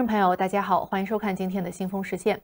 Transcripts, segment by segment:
观众朋友，大家好，欢迎收看今天的《新风视线》。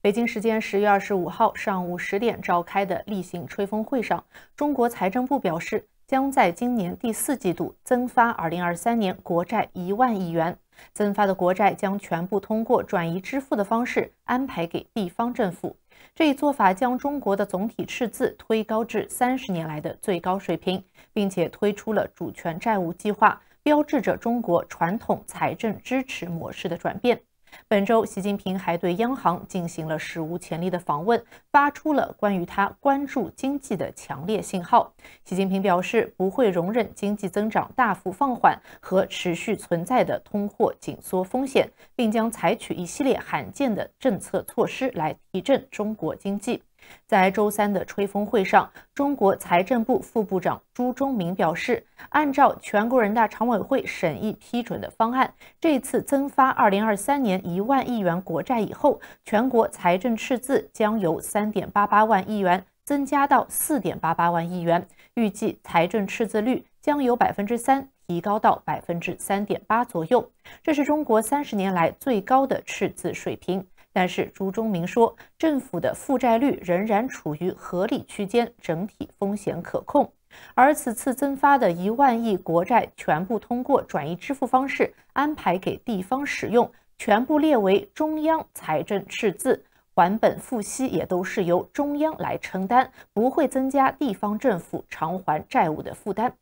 北京时间十月二十五号上午十点召开的例行吹风会上，中国财政部表示，将在今年第四季度增发二零二三年国债一万亿元。增发的国债将全部通过转移支付的方式安排给地方政府。这一做法将中国的总体赤字推高至三十年来的最高水平，并且推出了主权债务计划。标志着中国传统财政支持模式的转变。本周，习近平还对央行进行了史无前例的访问，发出了关于他关注经济的强烈信号。习近平表示，不会容忍经济增长大幅放缓和持续存在的通货紧缩风险，并将采取一系列罕见的政策措施来提振中国经济。在周三的吹风会上，中国财政部副部长朱忠明表示，按照全国人大常委会审议批准的方案，这次增发2023年1万亿元国债以后，全国财政赤字将由3.88万亿元增加到4.88万亿元，预计财政赤字率将由3%提高到3.8%左右，这是中国三十年来最高的赤字水平。但是朱忠明说，政府的负债率仍然处于合理区间，整体风险可控。而此次增发的一万亿国债全部通过转移支付方式安排给地方使用，全部列为中央财政赤字，还本付息也都是由中央来承担，不会增加地方政府偿还债务的负担。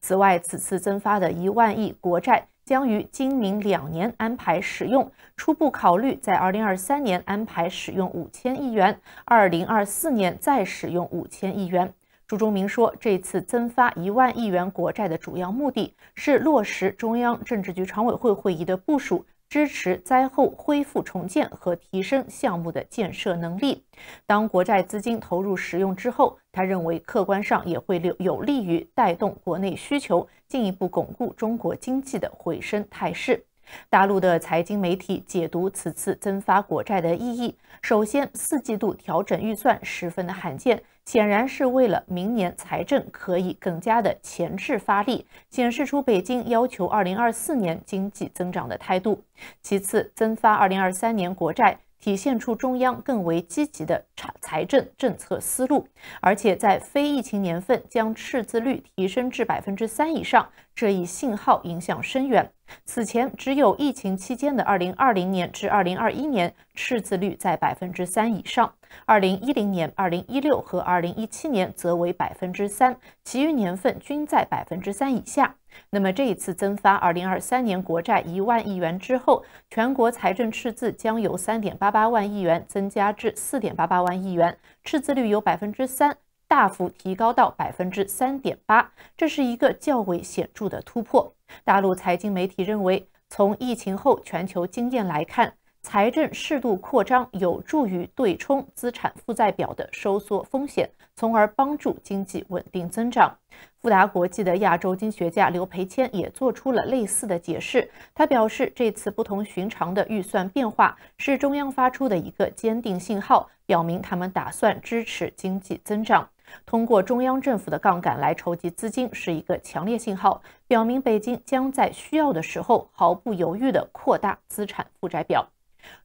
此外，此次增发的一万亿国债。将于今明两年安排使用，初步考虑在二零二三年安排使用五千亿元，二零二四年再使用五千亿元。朱忠明说，这次增发一万亿元国债的主要目的是落实中央政治局常委会会议的部署。支持灾后恢复重建和提升项目的建设能力。当国债资金投入使用之后，他认为客观上也会有有利于带动国内需求，进一步巩固中国经济的回升态势。大陆的财经媒体解读此次增发国债的意义，首先四季度调整预算十分的罕见。显然是为了明年财政可以更加的前置发力，显示出北京要求2024年经济增长的态度。其次，增发2023年国债，体现出中央更为积极的财政政策思路，而且在非疫情年份将赤字率提升至3%以上，这一信号影响深远。此前只有疫情期间的2020年至2021年赤字率在百分之三以上，2010年、2016和2017年则为百分之三，其余年份均在百分之三以下。那么这一次增发2023年国债一万亿元之后，全国财政赤字将由3.88万亿元增加至4.88万亿元，赤字率由百分之三大幅提高到百分之三点八，这是一个较为显著的突破。大陆财经媒体认为，从疫情后全球经验来看，财政适度扩张有助于对冲资产负债表的收缩风险，从而帮助经济稳定增长。富达国际的亚洲经济学家刘培谦也做出了类似的解释。他表示，这次不同寻常的预算变化是中央发出的一个坚定信号，表明他们打算支持经济增长。通过中央政府的杠杆来筹集资金是一个强烈信号，表明北京将在需要的时候毫不犹豫地扩大资产负债表。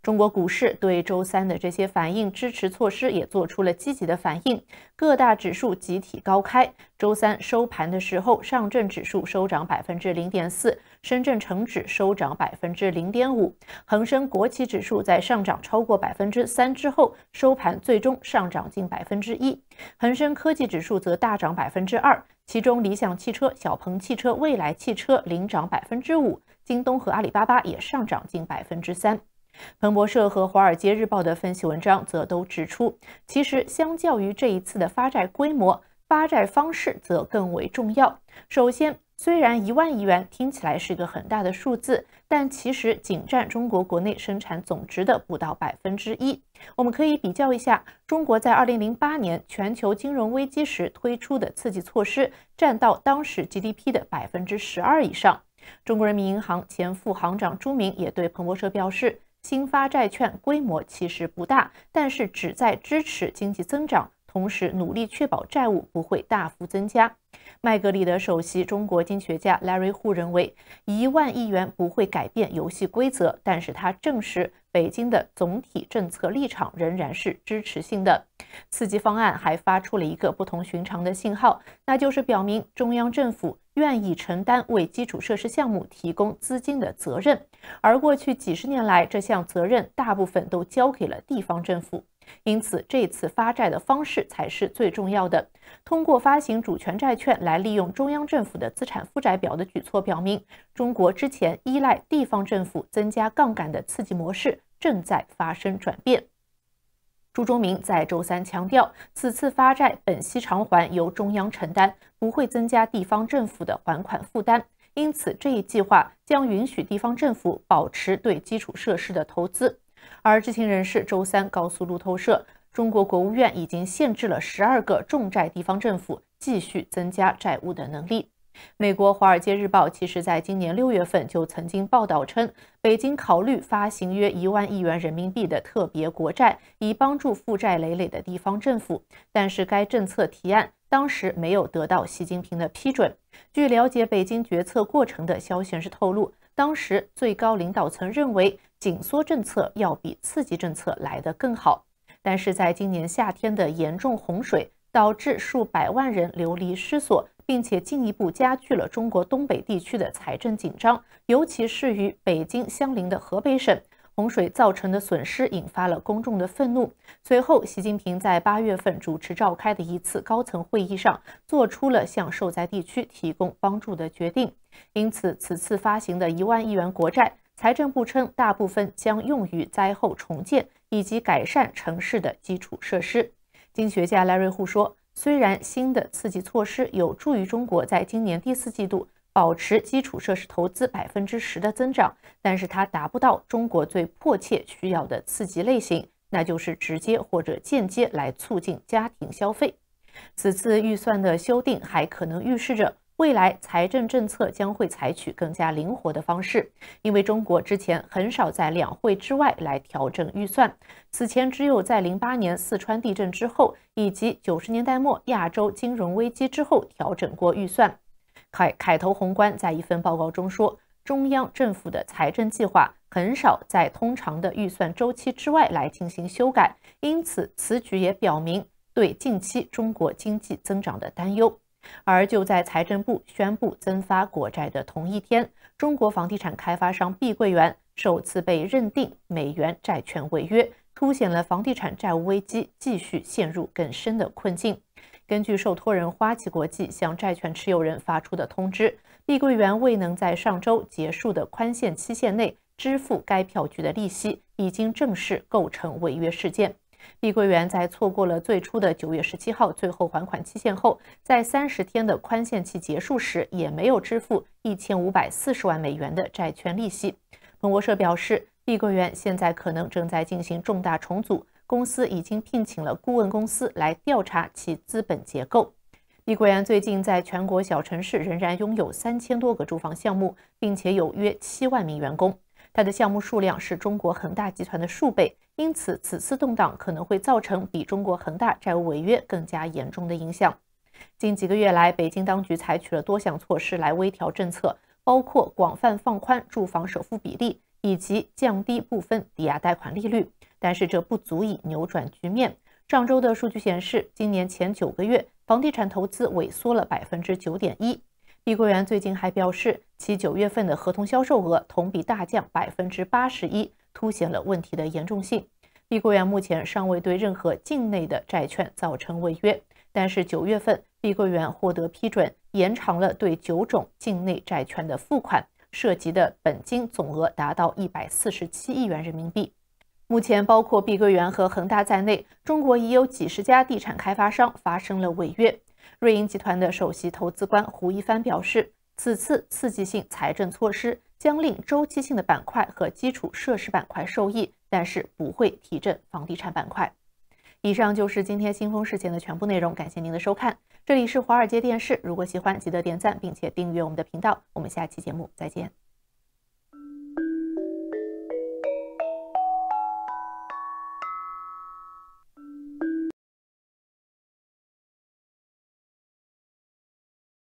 中国股市对周三的这些反应支持措施也做出了积极的反应，各大指数集体高开。周三收盘的时候，上证指数收涨百分之零点四，深圳成指收涨百分之零点五，恒生国企指数在上涨超过百分之三之后，收盘最终上涨近百分之一。恒生科技指数则大涨百分之二，其中理想汽车、小鹏汽车、未来汽车领涨百分之五，京东和阿里巴巴也上涨近百分之三。彭博社和《华尔街日报》的分析文章则都指出，其实相较于这一次的发债规模，发债方式则更为重要。首先，虽然一万亿元听起来是一个很大的数字，但其实仅占中国国内生产总值的不到百分之一。我们可以比较一下，中国在2008年全球金融危机时推出的刺激措施，占到当时 GDP 的百分之十二以上。中国人民银行前副行长朱明也对彭博社表示。新发债券规模其实不大，但是旨在支持经济增长，同时努力确保债务不会大幅增加。麦格理的首席中国经济学家 Larry H 认为，一万亿元不会改变游戏规则，但是他证实北京的总体政策立场仍然是支持性的。刺激方案还发出了一个不同寻常的信号，那就是表明中央政府。愿意承担为基础设施项目提供资金的责任，而过去几十年来，这项责任大部分都交给了地方政府。因此，这次发债的方式才是最重要的。通过发行主权债券来利用中央政府的资产负债表的举措，表明中国之前依赖地方政府增加杠杆的刺激模式正在发生转变。朱忠明在周三强调，此次发债本息偿还由中央承担，不会增加地方政府的还款负担。因此，这一计划将允许地方政府保持对基础设施的投资。而知情人士周三告诉路透社，中国国务院已经限制了十二个重债地方政府继续增加债务的能力。美国《华尔街日报》其实在今年六月份就曾经报道称，北京考虑发行约一万亿元人民币的特别国债，以帮助负债累累的地方政府。但是，该政策提案当时没有得到习近平的批准。据了解，北京决策过程的消息人士透露，当时最高领导层认为紧缩政策要比刺激政策来得更好。但是，在今年夏天的严重洪水导致数百万人流离失所。并且进一步加剧了中国东北地区的财政紧张，尤其是与北京相邻的河北省。洪水造成的损失引发了公众的愤怒。随后，习近平在八月份主持召开的一次高层会议上，做出了向受灾地区提供帮助的决定。因此，此次发行的一万亿元国债，财政部称大部分将用于灾后重建以及改善城市的基础设施。经济学家赖瑞户说。虽然新的刺激措施有助于中国在今年第四季度保持基础设施投资百分之十的增长，但是它达不到中国最迫切需要的刺激类型，那就是直接或者间接来促进家庭消费。此次预算的修订还可能预示着。未来财政政策将会采取更加灵活的方式，因为中国之前很少在两会之外来调整预算。此前只有在08年四川地震之后，以及90年代末亚洲金融危机之后调整过预算。凯凯投宏观在一份报告中说，中央政府的财政计划很少在通常的预算周期之外来进行修改，因此此举也表明对近期中国经济增长的担忧。而就在财政部宣布增发国债的同一天，中国房地产开发商碧桂园首次被认定美元债券违约，凸显了房地产债务危机继续陷入更深的困境。根据受托人花旗国际向债券持有人发出的通知，碧桂园未能在上周结束的宽限期限内支付该票据的利息，已经正式构成违约事件。碧桂园在错过了最初的九月十七号最后还款期限后，在三十天的宽限期结束时，也没有支付一千五百四十万美元的债券利息。彭博社表示，碧桂园现在可能正在进行重大重组，公司已经聘请了顾问公司来调查其资本结构。碧桂园最近在全国小城市仍然拥有三千多个住房项目，并且有约七万名员工。它的项目数量是中国恒大集团的数倍，因此此次动荡可能会造成比中国恒大债务违约更加严重的影响。近几个月来，北京当局采取了多项措施来微调政策，包括广泛放宽住房首付比例以及降低部分抵押贷款利率。但是这不足以扭转局面。上周的数据显示，今年前九个月房地产投资萎缩了百分之九点一。碧桂园最近还表示，其九月份的合同销售额同比大降百分之八十一，凸显了问题的严重性。碧桂园目前尚未对任何境内的债券造成违约，但是九月份，碧桂园获得批准延长了对九种境内债券的付款，涉及的本金总额达到一百四十七亿元人民币。目前，包括碧桂园和恒大在内，中国已有几十家地产开发商发生了违约。瑞银集团的首席投资官胡一帆表示，此次刺激性财政措施将令周期性的板块和基础设施板块受益，但是不会提振房地产板块。以上就是今天新风事件的全部内容，感谢您的收看。这里是华尔街电视，如果喜欢，记得点赞并且订阅我们的频道。我们下期节目再见。